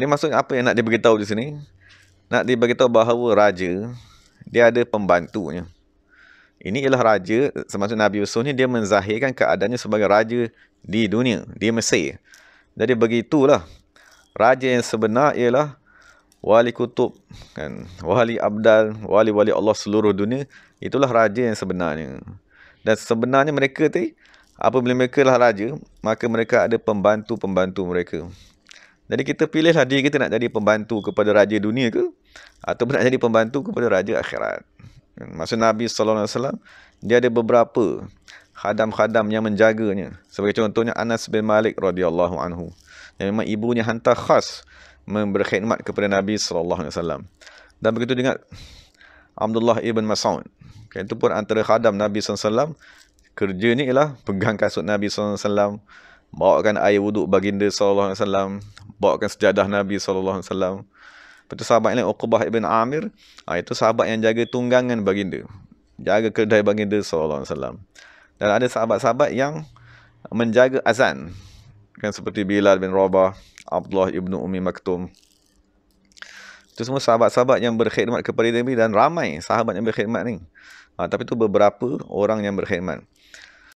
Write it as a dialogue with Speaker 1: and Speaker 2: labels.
Speaker 1: Jadi maksudnya apa yang nak dia beritahu di sini? Nak dia beritahu bahawa raja dia ada pembantunya. Ini ialah raja semasa Nabi Yusuf ni dia menzahirkan keadaannya sebagai raja di dunia, di Mesir. Jadi begitulah raja yang sebenar ialah wali kutub kan wali abdal wali-wali Allah seluruh dunia itulah raja yang sebenarnya dan sebenarnya mereka tu apabila mereka lah raja maka mereka ada pembantu-pembantu mereka jadi kita pilihlah diri kita nak jadi pembantu kepada raja dunia ke atau nak jadi pembantu kepada raja akhirat. Masa Nabi sallallahu alaihi wasallam dia ada beberapa khadam-khadam yang menjaganya. Sebagai contohnya Anas bin Malik radhiyallahu anhu. Yang memang ibunya hantar khas memberkhidmat kepada Nabi sallallahu alaihi wasallam. Dan begitu dengan Abdullah ibn Mas'ud. Okay, itu pun antara khadam Nabi sallallahu alaihi wasallam. Kerjanya ialah pegang kasut Nabi sallallahu alaihi wasallam bawakan air wuduk baginda sallallahu alaihi wasallam, bawakan sejadah Nabi sallallahu alaihi wasallam. Betul sahabat lain Uqbah ibn Amir, ha, itu sahabat yang jaga tunggangan baginda. Jaga kedai baginda sallallahu alaihi wasallam. Dan ada sahabat-sahabat yang menjaga azan. Kan seperti Bilal bin Rabah, Abdullah ibn Umi Maktum. Itu semua sahabat-sahabat yang berkhidmat kepada Nabi dan ramai sahabat yang berkhidmat ni. Ha, tapi tu beberapa orang yang berkhidmat.